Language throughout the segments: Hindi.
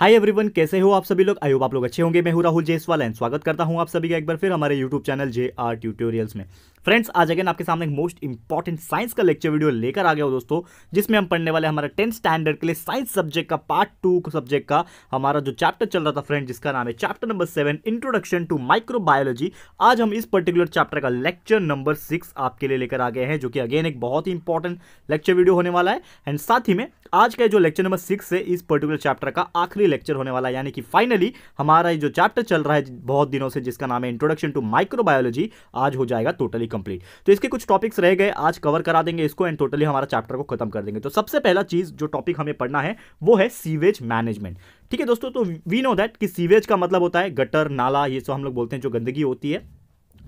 हाय एवरीवन कैसे हो आप सभी लोग आयोब आप लोग अच्छे होंगे मैं हूं राहुल जयसवाल एंड स्वागत करता हूं आप सभी का एक बार फिर हमारे YouTube channel J R tutorials में फ्रेंड्स आज अगेन आपके सामने एक मोस्ट इंपॉर्टेंट साइंस का लेक्चर वीडियो लेकर आ गया हो दोस्तों जिसमें हम पढ़ने वाले हमारे टेंथ स्टैंडर्ड के लिए साइंस सब्जेक्ट का पार्ट टू सब्जेक्ट का हमारा जो चैप्टर चल रहा था फ्रेंड जिसका नाम है chapter number seven introduction to microbiology आज हम इस पर्टिकुलर चैप्टर का लेक्चर नंबर सिक्स आपके लिए लेकर आ गए हैं जो कि अगेन एक बहुत ही इंपॉर्टेंट लेक्चर वीडियो होने वाला है एंड साथ ही में आज का जो लेक्चर नंबर सिक्स है इस पर्टिकुलर चैप्टर का आखिरी फाइनली लेक्चर होने वाला है यानी कि फाइनली हमारा जो चैप्टर चल रहा है बहुत दिनों से जिसका नाम है इंट्रोडक्शन टू माइक्रोबायोलॉजी आज हो जाएगा टोटली कंप्लीट तो इसके कुछ टॉपिक्स रह गए आज कवर करा देंगे इसको एंड टोटली हमारा चैप्टर को खत्म कर देंगे तो सबसे पहला चीज जो टॉपिक हमें पढ़ना है वो है सीवेज मैनेजमेंट ठीक है दोस्तों तो वी नो दैट कि सीवेज का मतलब होता है गटर नाला ये सब हम लोग बोलते हैं जो गंदगी होती है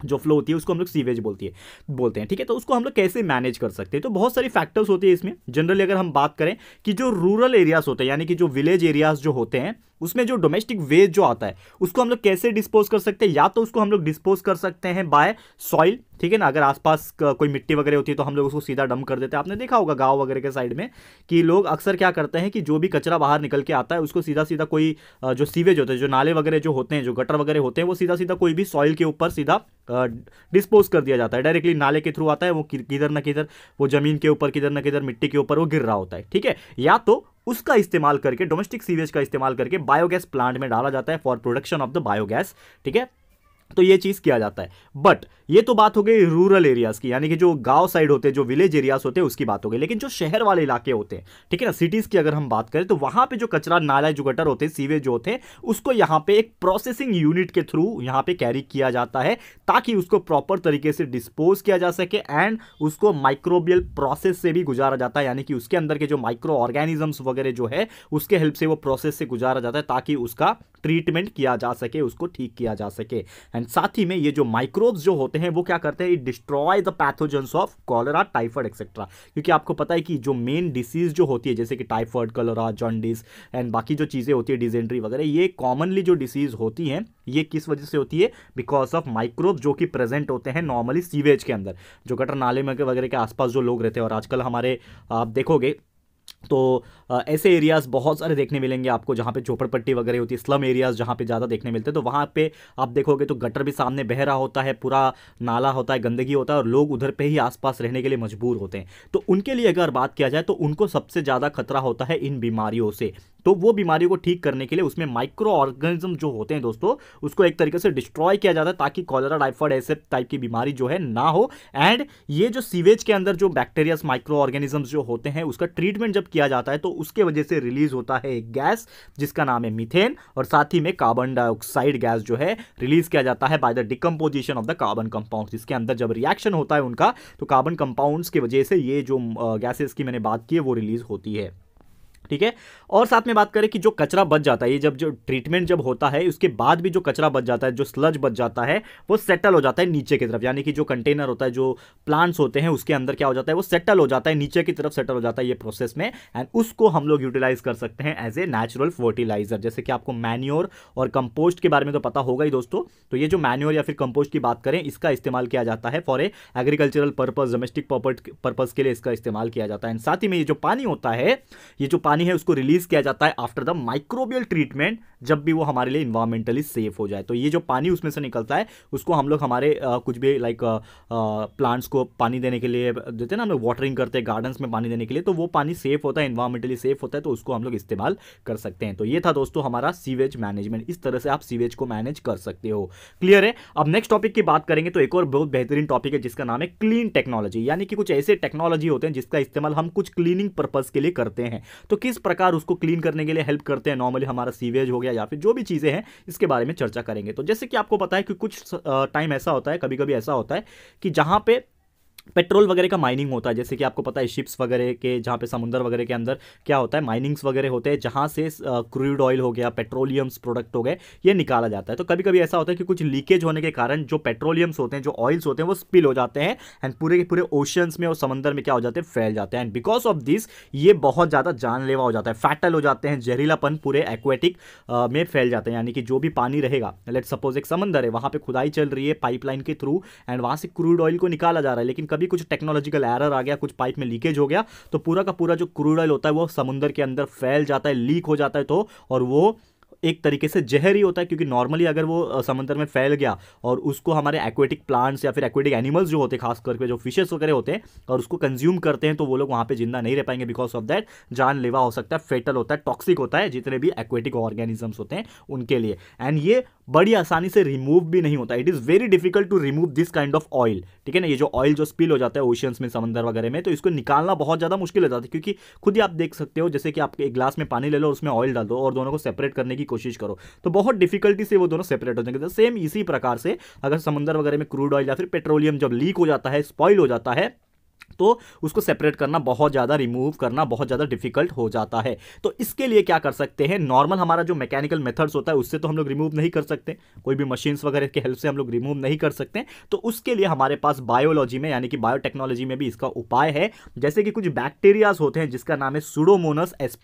जो फ्लो होती है उसको हम लोग सीवेज बोलती है बोलते हैं ठीक है तो उसको हम लोग कैसे मैनेज कर सकते हैं तो बहुत सारी फैक्टर्स होती है इसमें जनरली अगर हम बात करें कि जो रूरल एरियाज होते हैं यानी कि जो विलेज एरियाज जो होते हैं उसमें जो डोमेस्टिक वेस्ट जो आता है उसको हम लोग कैसे डिस्पोज कर सकते हैं या तो उसको हम लोग डिस्पोज कर सकते हैं बाय सॉइल ठीक है ना अगर आसपास कोई मिट्टी वगैरह होती है तो हम लोग उसको सीधा डम कर देते हैं आपने देखा होगा गांव वगैरह के साइड में कि लोग अक्सर क्या करते हैं कि जो भी कचरा बाहर निकल के आता है उसको सीधा सीधा कोई जो सीवेज होते हैं जो नाले वगैरह जो होते हैं जो गटर वगैरह होते हैं वो सीधा सीधा कोई भी सॉइल के ऊपर सीधा डिस्पोज कर दिया जाता है डायरेक्टली नाले के थ्रू आता है वो किधर ना किधर वो जमीन के ऊपर किधर ना किधर मिट्टी के ऊपर वो गिर रहा होता है ठीक है या तो उसका इस्तेमाल करके डोमेस्टिक सीवेज का इस्तेमाल करके बायोगैस प्लांट में डाला जाता है for production of the biogas ठीक है तो ये चीज़ किया जाता है बट ये तो बात हो गई रूरल एरियाज़ की यानी कि जो गांव साइड होते हैं जो विलेज एरियाज होते हैं उसकी बात हो गई लेकिन जो शहर वाले इलाके होते हैं ठीक है ना सिटीज़ की अगर हम बात करें तो वहाँ पे जो कचरा नाला जो गटर होते हैं सीवेज जो होते हैं उसको यहाँ पे एक प्रोसेसिंग यूनिट के थ्रू यहाँ पे कैरी किया जाता है ताकि उसको प्रॉपर तरीके से डिस्पोज किया जा सके एंड उसको माइक्रोबियल प्रोसेस से भी गुजारा जाता है यानी कि उसके अंदर के जो माइक्रो ऑर्गेनिजम्स वगैरह जो है उसके हेल्प से वो प्रोसेस से गुजारा जाता है ताकि उसका ट्रीटमेंट किया जा सके उसको ठीक किया जा सके एंड साथ ही में ये जो माइक्रोब्स जो होते हैं वो क्या करते हैं it destroy the pathogens of cholera typhoid etcetera क्योंकि आपको पता है कि जो मेन डिसीज जो होती है जैसे कि टाइफॉइड कॉलरा जॉन्डिस एंड बाकी जो चीज़ें होती है डिजेंड्री वगैरह ये कॉमनली जो डिसीज होती हैं ये किस वजह से होती है बिकॉज ऑफ माइक्रोब जो कि प्रेजेंट होते हैं नॉर्मली सीवेज के अंदर जो गटर नाले में वगैरह के आसपास जो लोग रहते हैं और आजकल हमारे आप देखोगे तो ऐसे एरियाज़ बहुत सारे देखने मिलेंगे आपको जहाँ पे झोपड़पट्टी वगैरह होती है स्लम एरियाज़ जहाँ पे ज़्यादा देखने मिलते हैं तो वहाँ पे आप देखोगे तो गटर भी सामने बह रहा होता है पूरा नाला होता है गंदगी होता है और लोग उधर पे ही आसपास रहने के लिए मजबूर होते हैं तो उनके लिए अगर बात किया जाए तो उनको सबसे ज़्यादा खतरा होता है इन बीमारियों से तो वो बीमारियों को ठीक करने के लिए उसमें माइक्रो ऑर्गेनिज्म जो होते हैं दोस्तों उसको एक तरीके से डिस्ट्रॉय किया जाता है ताकि कॉलरा टाइफॉइड ऐसे टाइप की बीमारी जो है ना हो एंड ये जो सीवेज के अंदर जो बैक्टेरियाज़ माइक्रो ऑर्गेनिज्म जो होते हैं उसका ट्रीटमेंट जब एक्सेप्ट किया जाता है तो उसके वजह से रिलीज होता है एक गैस जिसका नाम है मिथेन और साथ ही में कार्बन डाइऑक्साइड गैस जो है रिलीज किया जाता है by the decomposition of the carbon compound जिसके अंदर जब रिएक्शन होता है उनका तो कार्बन कंपाउंड्स की वजह से ये जो गैसेस की मैंने बात की है वो रिलीज होती है ठीक है और साथ में बात करें कि जो कचरा बच जाता है ये जब जो ट्रीटमेंट जब होता है उसके बाद भी जो कचरा बच जाता है जो स्लज बच जाता है वो सेटल हो जाता है नीचे की तरफ यानी कि जो कंटेनर होता है जो प्लांट्स होते हैं उसके अंदर क्या हो जाता है वो सेटल हो जाता है नीचे की तरफ सेटल हो जाता है ये प्रोसेस में एंड उसको हम लोग यूटिलाइज कर सकते हैं एज ए नेचुरल फर्टिलाइजर जैसे कि आपको मैन्योर और कंपोस्ट के बारे में तो पता होगा ही दोस्तों तो ये जो मैन्योर या फिर कंपोस्ट की बात करें इसका इस्तेमाल किया जाता है for a agricultural purpose domestic purpose के लिए इसका इस्तेमाल किया जाता है एंड साथ ही में ये जो पानी होता है ये जो पानी है उसको रिलीज किया जाता है आफ्टर द माइक्रोबियल ट्रीटमेंट जब भी वो हमारे लिए इन्वायरमेंटली सेफ हो जाए तो ये जो पानी उसमें से निकलता है उसको हम लोग हमारे आ, कुछ भी लाइक प्लांट्स को पानी देने के लिए देते हैं ना हम लोग वाटरिंग करते हैं गार्डन्स में पानी देने के लिए तो वो पानी सेफ होता है इन्वायरमेंटली सेफ होता है तो उसको हम लोग इस्तेमाल कर सकते हैं तो ये था दोस्तों हमारा सीवेज मैनेजमेंट इस तरह से आप सीवेज को मैनेज कर सकते हो क्लियर है अब नेक्स्ट टॉपिक की बात करेंगे तो एक और बहुत बेहतरीन टॉपिक है जिसका नाम है क्लीन टेक्नोलॉजी यानी कि कुछ ऐसे टेक्नोलॉजी होते हैं जिसका इस्तेमाल हम कुछ क्लीनिंग पर्पज के लिए करते हैं तो किस प्रकार उसको क्लीन करने के लिए हेल्प करते हैं नॉर्मली हमारा सीवेज हो गया या फिर जो भी चीज़ें हैं इसके बारे में चर्चा करेंगे तो जैसे कि आपको पता है कि कुछ टाइम ऐसा होता है कभी कभी ऐसा होता है कि जहाँ पे पेट्रोल वगैरह का माइनिंग होता है जैसे कि आपको पता है शिप्स वगैरह के जहाँ पे समुंदर वगैरह के अंदर क्या होता है माइनिंग्स वगैरह होते हैं जहाँ से क्रूड ऑयल हो गया पेट्रोलियम्स प्रोडक्ट हो गए ये निकाला जाता है तो कभी कभी ऐसा होता है कि कुछ लीकेज होने के कारण जो पेट्रोलियम्स होते हैं जो ऑयल्स होते हैं वो स्पिल हो जाते हैं एंड पूरे के पूरे ओशंस में और समंदर में क्या हो जाते हैं फैल जाते हैं एंड बिकॉज ऑफ दिस ये बहुत ज़्यादा जानलेवा हो जाता है फैटल हो जाते हैं जहरीलापन पूरे एक्वेटिक में फैल जाते हैं यानी कि जो भी पानी रहेगा लेट सपोज एक समंदर है वहाँ पर खुदाई चल रही है पाइपलाइन के थ्रू एंड वहाँ से क्रूड ऑयल को निकाला जा रहा है लेकिन कभी कुछ टेक्नोलॉजिकल एरर आ गया कुछ पाइप में लीकेज हो गया तो पूरा का पूरा जो क्रूड ऑयल होता है वो समुद्र के अंदर फैल जाता है लीक हो जाता है तो और वो एक तरीके से जहर ही होता है क्योंकि नॉर्मली अगर वो समंदर में फैल गया और उसको हमारे एक्वेटिक प्लांट्स या फिर एक्वेटिक एनिमल्स जो होते हैं खास करके जो फिशेस वगैरह होते हैं और उसको कंज्यूम करते हैं तो वो लोग वहाँ पे जिंदा नहीं रह पाएंगे बिकॉज ऑफ दैट जानलेवा हो सकता है फेटल होता है टॉक्सिक होता है जितने भी एक्वेटिक ऑर्गेनिजम्स होते हैं उनके लिए एंड ये बड़ी आसानी से रिमूव भी नहीं होता it is very difficult to remove this kind of oil ठीक है ना ये जो ऑयल जो स्पिल हो जाता है ओशियंस में समंदर वगैरह में तो इसको निकालना बहुत ज़्यादा मुश्किल हो जाता है क्योंकि खुद ही आप देख सकते हो जैसे कि आप एक ग्लास में पानी ले लो और उसमें ऑयल डाल दो और दोनों को सेपरेट करने की कोशिश करो तो बहुत डिफिकल्टी से वो दोनों सेपरेट हो जाएंगे सेम इसी प्रकार से अगर समंदर वगैरह में क्रूड ऑयल या फिर पेट्रोलियम जब लीक हो जाता है स्पॉइल हो जाता है तो उसको सेपरेट करना बहुत ज़्यादा रिमूव करना बहुत ज़्यादा डिफिकल्ट हो जाता है तो इसके लिए क्या कर सकते हैं नॉर्मल हमारा जो मैकेनिकल मेथड्स होता है उससे तो हम लोग रिमूव नहीं कर सकते कोई भी मशीन्स वगैरह के हेल्प से हम लोग रिमूव नहीं कर सकते तो उसके लिए हमारे पास बायोलॉजी में यानी कि बायोटेक्नोलॉजी में भी इसका उपाय है जैसे कि कुछ बैक्टीरियाज होते हैं जिसका नाम है सुडोमोनस एस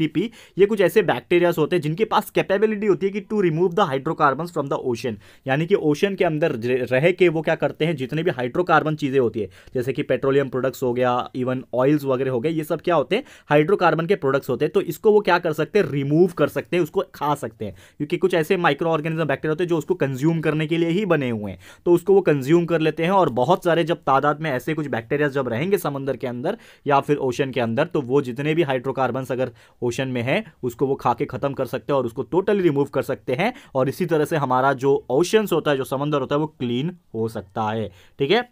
ये कुछ ऐसे बैक्टीरियाज होते हैं जिनके पास कैपेबिलिटी होती है कि to remove the hydrocarbon from the ocean यानी कि ओशन के अंदर रह के वो क्या करते हैं जितने भी हाइड्रोकार्बन चीज़ें होती है जैसे कि पेट्रोलियम प्रोडक्ट्स हो गया इवन ऑयल्स वगैरह हो गए ये सब क्या होते हैं हाइड्रोकार्बन के प्रोडक्ट्स होते हैं तो इसको वो क्या कर सकते हैं रिमूव कर सकते हैं उसको खा सकते हैं क्योंकि कुछ ऐसे माइक्रो ऑर्गेनिज्म बैक्टीरिया होते हैं जो उसको कंज्यूम करने के लिए ही बने हुए हैं तो उसको वो कंज्यूम कर लेते हैं और बहुत सारे जब तादाद में ऐसे कुछ बैक्टीरिया जब रहेंगे समंदर के अंदर या फिर ओशन के अंदर तो वो जितने भी हाइड्रोकार्बन अगर ओशन में है उसको वो खा के खत्म कर सकते हैं और उसको टोटली रिमूव कर सकते हैं और इसी तरह से हमारा जो ओशंस होता है जो समंदर होता है वो क्लीन हो सकता है ठीक है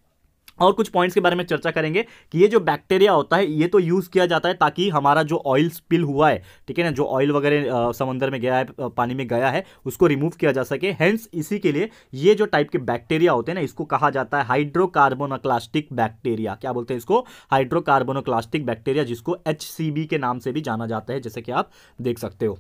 और कुछ पॉइंट्स के बारे में चर्चा करेंगे कि ये जो बैक्टीरिया होता है ये तो यूज़ किया जाता है ताकि हमारा जो ऑयल स्पिल हुआ है ठीक है ना जो ऑयल वगैरह समंदर में गया है पानी में गया है उसको रिमूव किया जा सके हैंस इसी के लिए ये जो टाइप के बैक्टीरिया होते हैं ना इसको कहा जाता है हाइड्रोकार्बोनोक्लास्टिक बैक्टीरिया क्या बोलते हैं इसको हाइड्रोकार्बोनोक्लास्टिक बैक्टीरिया जिसको एच के नाम से भी जाना जाता है जैसे कि आप देख सकते हो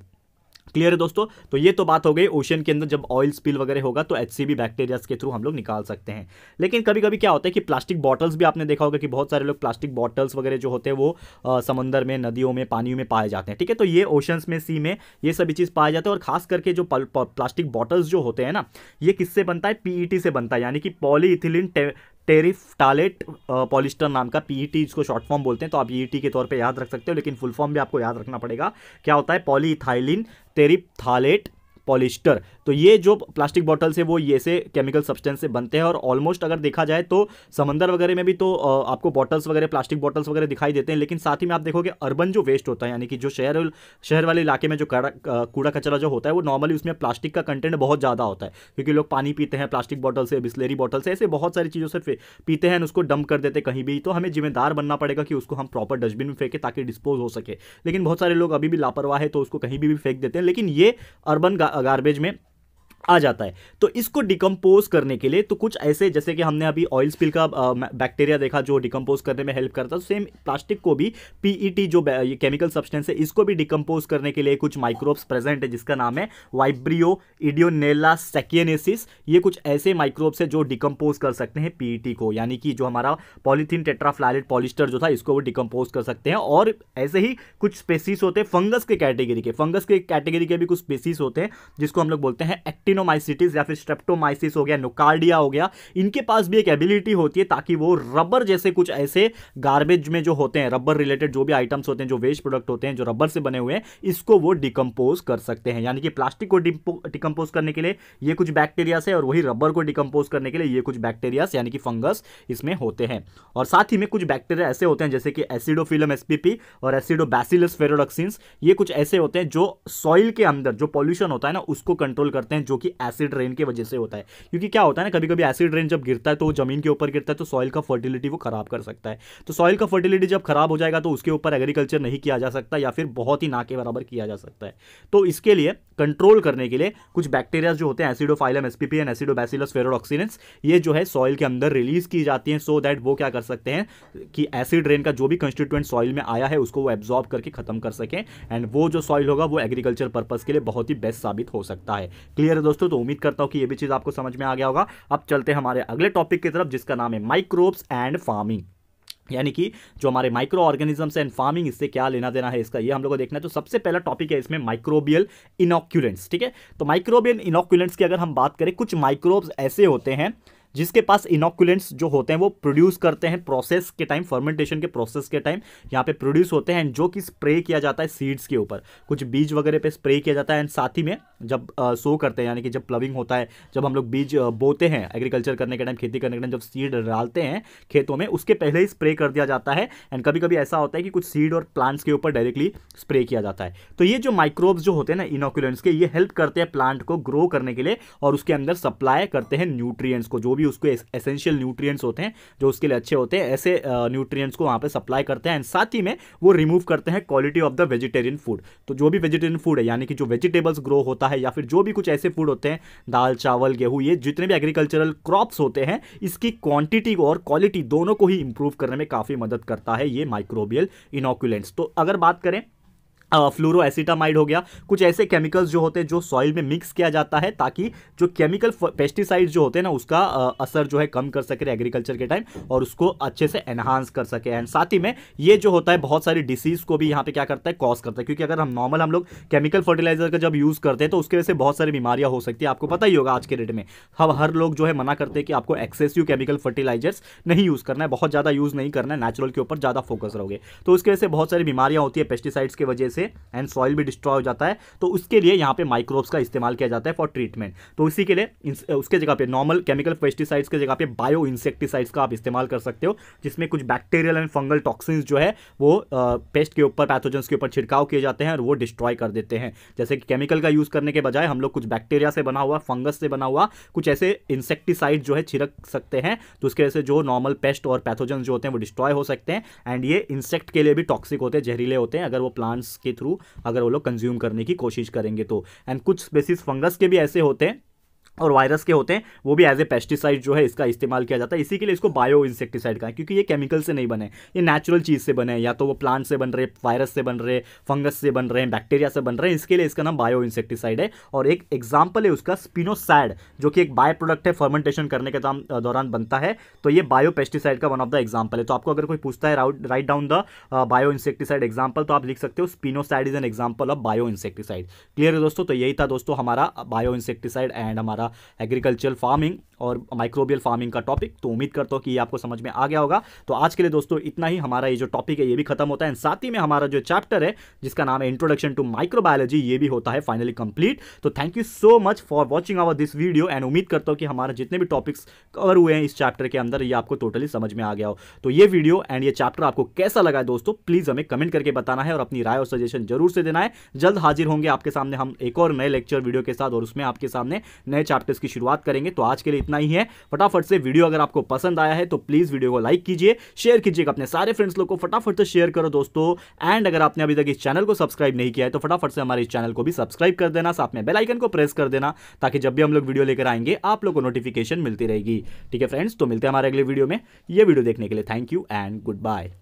क्लियर है दोस्तों तो ये तो बात हो गई ओशन के अंदर जब ऑयल स्पिल वगैरह होगा तो एच बैक्टीरियाज के थ्रू हम लोग निकाल सकते हैं लेकिन कभी कभी क्या होता है कि प्लास्टिक बॉटल्स भी आपने देखा होगा कि बहुत सारे लोग प्लास्टिक बॉटल्स वगैरह जो होते हैं वो समंदर में नदियों में पानियों में पाए जाते हैं ठीक है तो ये ओशंस में सी में ये सभी चीज़ पाए जाते हैं और खास करके जो प्लास्टिक बॉटल्स जो होते हैं ना ये किससे बनता है पीईटी e से बनता है यानी कि पॉलीइथिलीन टेरिफ टालेट पॉलिस्टर नाम का पीईटी इसको शॉर्ट फॉर्म बोलते हैं तो आप टी e के तौर पे याद रख सकते हो लेकिन फुल फॉर्म भी आपको याद रखना पड़ेगा क्या होता है पॉलीथाइलिन टेरिफ थालेट पॉलिस्टर तो ये जो प्लास्टिक बॉटल्स है वो ये से केमिकल सब्सटेंस से बनते हैं और ऑलमोस्ट अगर देखा जाए तो समंदर वगैरह में भी तो आपको बॉटल्स वगैरह प्लास्टिक बॉटल्स वगैरह दिखाई देते हैं लेकिन साथ ही में आप देखोगे अर्बन जो वेस्ट होता है यानी कि जो शहर शहर वाले इलाके में जो कूड़ा कचरा जो होता है वो नॉर्मली उसमें प्लास्टिक का कंटेंट बहुत ज़्यादा होता है क्योंकि लोग पानी पीते हैं प्लास्टिक बॉटल से बिस्लेरी बॉटल से ऐसे बहुत सारी चीज़ों से पीते हैं उसको डंप कर देते कहीं भी तो हमें जिम्मेदार बनना पड़ेगा कि उसको हम प्रॉपर डस्टबिन में फेंकें ताकि डिस्पोज हो सके लेकिन बहुत सारे लोग अभी भी लापरवाह है तो उसको कहीं भी फेंक देते हैं लेकिन ये अर्बन गार्बेज में आ जाता है तो इसको डिकम्पोज करने के लिए तो कुछ ऐसे जैसे कि हमने अभी ऑयल स्पिल का बैक्टीरिया देखा जो डिकम्पोज करने में हेल्प करता है सेम तो प्लास्टिक को भी पीईटी e जो ये केमिकल सब्सटेंस है इसको भी डिकम्पोज करने के लिए कुछ माइक्रोब्स प्रेजेंट है जिसका नाम है वाइब्रियो इडियोनेला सेकियनेसिस ये कुछ ऐसे माइक्रोब्स है जो डिकम्पोज कर सकते हैं पीईटी e को यानी कि जो हमारा पॉलीथीन टेट्राफ्लाइलेट पॉलिस्टर जो था इसको वो डिकम्पोज कर सकते हैं और ऐसे ही कुछ स्पेसिस होते हैं फंगस के कैटेगरी के फंगस के कैटेगरी के भी कुछ स्पेसीज होते हैं जिसको हम लोग बोलते हैं एक्टिव एक्टिनोमाइसिटिस या फिर स्ट्रेप्टोमाइसिस हो गया नोकार्डिया हो गया इनके पास भी एक एबिलिटी होती है ताकि वो रबर जैसे कुछ ऐसे गार्बेज में जो होते हैं रबर रिलेटेड जो भी आइटम्स होते हैं जो वेस्ट प्रोडक्ट होते हैं जो रबर से बने हुए हैं इसको वो डिकम्पोज कर सकते हैं यानी कि प्लास्टिक को डिकम्पोज करने के लिए ये कुछ बैक्टीरिया है और वही रबर को डिकम्पोज करने के लिए ये कुछ बैक्टीरिया यानी कि फंगस इसमें होते हैं और साथ ही में कुछ बैक्टीरिया ऐसे होते हैं जैसे कि एसिडोफिलम एसपीपी और एसिडोबैसिलस फेरोडक्सिन्स ये कुछ ऐसे होते हैं जो सॉइल के अंदर जो पॉल्यूशन होता है ना उसको कंट्रोल करते हैं जो कि एसिड रेन की वजह से होता है क्योंकि क्या होता है ना कभी कभी एसिड रेन जब गिरता है तो जमीन के ऊपर गिरता है तो सॉइल का फर्टिलिटी वो खराब कर सकता है तो सॉइल का फर्टिलिटी जब खराब हो जाएगा तो उसके ऊपर एग्रीकल्चर नहीं किया जा सकता या फिर बहुत ही ना के बराबर किया जा सकता है तो इसके लिए कंट्रोल करने के लिए कुछ बैक्टीरिया जो होते हैं एसिडोफाइलम एसपीपी एंड एसिडोबैसिलस फेरोडॉक्सीनेंस ये जो है सॉइल के अंदर रिलीज की जाती हैं सो दैट वो क्या कर सकते हैं कि एसिड रेन का जो भी कंस्टिट्यूएंट सॉइल में आया है उसको वो एब्जॉर्ब करके खत्म कर सकें एंड वो जो सॉइल होगा वो एग्रीकल्चर पर्पज के लिए बहुत ही बेस्ट साबित हो सकता है क्लियर है दोस्तों तो उम्मीद करता हूं कि ये भी चीज़ आपको समझ में आ गया होगा अब चलते हैं हमारे अगले टॉपिक की तरफ जिसका नाम है माइक्रोब्स एंड फार्मिंग यानी कि जो हमारे माइक्रो ऑर्गेनिजम्स एंड फार्मिंग इससे क्या लेना देना है इसका ये हम लोग को देखना है तो सबसे पहला टॉपिक है इसमें माइक्रोबियल इनोक्यूलेंट्स ठीक है तो माइक्रोबियल इनोक्यूलेंट्स की अगर हम बात करें कुछ माइक्रोब्स ऐसे होते हैं जिसके पास इनोकुलेंट्स जो होते हैं वो प्रोड्यूस करते हैं प्रोसेस के टाइम फर्मेंटेशन के प्रोसेस के टाइम यहाँ पे प्रोड्यूस होते हैं जो कि स्प्रे किया जाता है सीड्स के ऊपर कुछ बीज वगैरह पे स्प्रे किया जाता है एंड साथ ही में जब सो uh, करते हैं यानी कि जब प्लविंग होता है जब हम लोग बीज बोते हैं एग्रीकल्चर करने के टाइम खेती करने के टाइम जब सीड डालते हैं खेतों में उसके पहले ही स्प्रे कर दिया जाता है एंड कभी कभी ऐसा होता है कि कुछ सीड और प्लांट्स के ऊपर डायरेक्टली स्प्रे किया जाता है तो ये जो माइक्रोब्स जो होते हैं ना इनोकुलेंट्स के ये हेल्प करते हैं प्लांट को ग्रो करने के लिए और उसके अंदर सप्लाई करते हैं न्यूट्रियस को जो भी भी उसको एसेंशियल न्यूट्रिएंट्स होते हैं जो उसके लिए अच्छे होते हैं ऐसे न्यूट्रिएंट्स को वहाँ पे सप्लाई करते हैं एंड साथ ही में वो रिमूव करते हैं quality of the vegetarian food तो जो भी वेजिटेरियन फूड है यानी कि जो वेजिटेबल्स ग्रो होता है या फिर जो भी कुछ ऐसे फूड होते हैं दाल चावल गेहूँ ये जितने भी एग्रीकल्चरल क्रॉप्स होते हैं इसकी क्वान्टिटी और क्वालिटी दोनों को ही इम्प्रूव करने में काफ़ी मदद करता है ये माइक्रोबियल इनोक्यूलेंट्स तो अगर बात करें फ्लोरो एसिटामाइड हो गया कुछ ऐसे केमिकल्स जो होते हैं जो सॉइल में मिक्स किया जाता है ताकि जो केमिकल पेस्टिसाइड जो होते हैं ना उसका असर जो है कम कर सके एग्रीकल्चर के टाइम और उसको अच्छे से एनहांस कर सके एंड साथ ही में ये जो होता है बहुत सारी डिसीज को भी यहाँ पे क्या करता है कॉज करता है क्योंकि अगर हम नॉर्मल हम लोग केमिकल फर्टिलाइजर का जब यूज़ करते हैं तो उसकी वजह से बहुत सारी बीमारियाँ हो सकती है आपको पता ही होगा आज के डेट में हम हर लोग जो है मना करते हैं कि आपको एक्सेसिव केमिकल फर्टिलाइजर्स नहीं यूज़ करना है बहुत ज़्यादा यूज़ नहीं करना है नेचुरल के ऊपर ज़्यादा फोकस रहोगे तो उसकी वजह से बहुत सारी बीमारियाँ होती है पेस्टिसाइड्स की वजह से से एंड सॉइल भी डिस्ट्रॉय हो जाता है तो उसके लिए यहाँ पे माइक्रोब्स का इस्तेमाल किया जाता है फॉर ट्रीटमेंट तो इसी के लिए उसके जगह पे नॉर्मल केमिकल पेस्टिसाइड्स के जगह पे बायो इंसेक्टिसाइड्स का आप इस्तेमाल कर सकते हो जिसमें कुछ बैक्टीरियल एंड फंगल टॉक्सिन्स जो है वो पेस्ट के ऊपर पैथोजेंस के ऊपर छिड़काव किए जाते हैं और वो डिस्ट्रॉय कर देते हैं जैसे कि केमिकल का यूज़ करने के बजाय हम लोग कुछ बैक्टीरिया से बना हुआ फंगस से बना हुआ कुछ ऐसे इंसेक्टिसाइड जो है छिड़क सकते हैं तो उसके वजह से जो नॉर्मल पेस्ट और पैथोजन जो होते हैं वो डिस्ट्रॉय हो सकते हैं एंड ये इंसेक्ट के लिए भी टॉक्सिक होते हैं जहरीले होते हैं अगर वो प्लांट्स के थ्रू अगर वो लोग कंज्यूम करने की कोशिश करेंगे तो एंड कुछ स्पेसिस फंगस के भी ऐसे होते हैं और वायरस के होते हैं वो भी एज ए पेस्टिसाइड जो है इसका इस्तेमाल किया जाता है इसी के लिए इसको बायो इंसेक्टिसाइड कहा क्योंकि ये केमिकल से नहीं बने ये नेचुरल चीज़ से बने या तो वो प्लांट से बन रहे वायरस से बन रहे फंगस से बन रहे हैं बैक्टीरिया से बन रहे हैं इसके लिए इसका नाम बायो इंसेक्टिसाइड है और एक एग्जाम्पल है उसका स्पिनोसाइड जो कि एक बायो प्रोडक्ट है फर्मेंटेशन करने के दौरान बनता है तो ये बायो पेस्टिसाइड का वन ऑफ द एग्जाम्पल है तो आपको अगर कोई पूछता है write down the bio insecticide example तो आप लिख सकते हो spinosad is an example of bio insecticide clear है दोस्तों तो यही था दोस्तों हमारा बायो इंसेक्टिसाइड एंड हमारा हमारा एग्रीकल्चरल फार्मिंग और माइक्रोबियल फार्मिंग का टॉपिक तो उम्मीद करता हूँ कि ये आपको समझ में आ गया होगा तो आज के लिए दोस्तों इतना ही हमारा ये जो टॉपिक है ये भी खत्म होता है साथ ही में हमारा जो चैप्टर है जिसका नाम है इंट्रोडक्शन टू माइक्रोबायोलॉजी ये भी होता है फाइनली कंप्लीट तो thank you so much for watching our this video and उम्मीद करता हूँ कि हमारे जितने भी टॉपिक्स कवर हुए हैं इस चैप्टर के अंदर ये आपको टोटली समझ में आ गया हो तो ये वीडियो एंड ये चैप्टर आपको कैसा लगा है दोस्तों प्लीज़ हमें कमेंट करके बताना है और अपनी राय और सजेशन जरूर से देना है जल्द हाजिर होंगे आपके सामने हम एक और नए लेक्चर वीडियो के साथ और उसमें आपके सामने नए चैप्टर्स की शुरुआत करेंगे तो आज के लिए इतना इतना ही है फटाफट से वीडियो अगर आपको पसंद आया है तो प्लीज़ वीडियो को लाइक कीजिए शेयर कीजिएगा अपने सारे फ्रेंड्स लोग को फटाफट से शेयर करो दोस्तों एंड अगर आपने अभी तक इस चैनल को सब्सक्राइब नहीं किया है तो फटाफट से हमारे इस चैनल को भी सब्सक्राइब कर देना साथ में बेलाइकन को प्रेस कर देना ताकि जब भी हम लोग वीडियो लेकर आएंगे आप लोग को नोटिफिकेशन मिलती रहेगी ठीक है फ्रेंड्स तो मिलते हैं हमारे अगले वीडियो में यह वीडियो देखने के लिए thank you and good bye